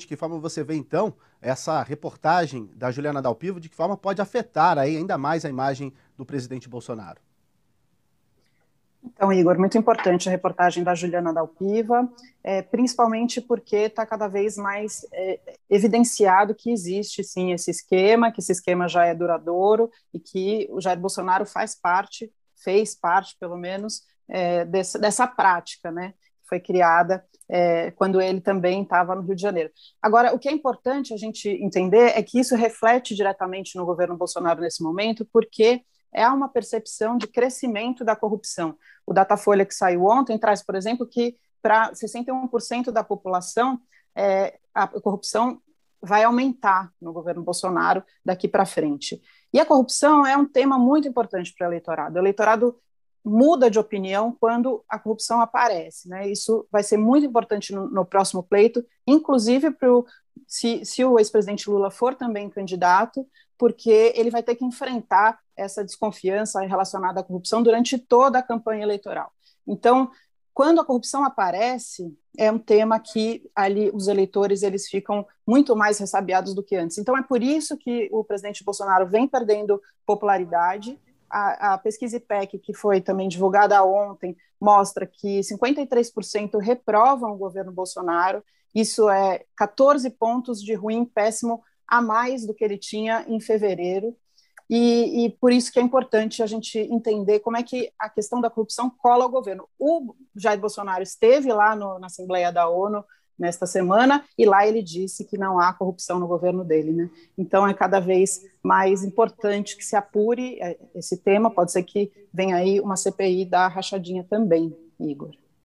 de que forma você vê, então, essa reportagem da Juliana Dalpivo, de que forma pode afetar aí ainda mais a imagem do presidente Bolsonaro? Então, Igor, muito importante a reportagem da Juliana Dalpiva, é, principalmente porque está cada vez mais é, evidenciado que existe sim esse esquema, que esse esquema já é duradouro e que o Jair Bolsonaro faz parte, fez parte pelo menos, é, dessa prática, né? foi criada é, quando ele também estava no Rio de Janeiro. Agora, o que é importante a gente entender é que isso reflete diretamente no governo Bolsonaro nesse momento, porque há é uma percepção de crescimento da corrupção. O Datafolha que saiu ontem traz, por exemplo, que para 61% da população é, a corrupção vai aumentar no governo Bolsonaro daqui para frente. E a corrupção é um tema muito importante para o eleitorado. O eleitorado muda de opinião quando a corrupção aparece. Né? Isso vai ser muito importante no, no próximo pleito, inclusive pro, se, se o ex-presidente Lula for também candidato, porque ele vai ter que enfrentar essa desconfiança relacionada à corrupção durante toda a campanha eleitoral. Então, quando a corrupção aparece, é um tema que ali os eleitores eles ficam muito mais ressabiados do que antes. Então é por isso que o presidente Bolsonaro vem perdendo popularidade a, a pesquisa IPEC, que foi também divulgada ontem, mostra que 53% reprovam o governo Bolsonaro. Isso é 14 pontos de ruim, péssimo a mais do que ele tinha em fevereiro. E, e, por isso que é importante a gente entender como é que a questão da corrupção cola ao governo. O Jair Bolsonaro esteve lá no, na Assembleia da ONU nesta semana, e lá ele disse que não há corrupção no governo dele. Né? Então é cada vez mais importante que se apure é, esse tema, pode ser que venha aí uma CPI da rachadinha também, Igor.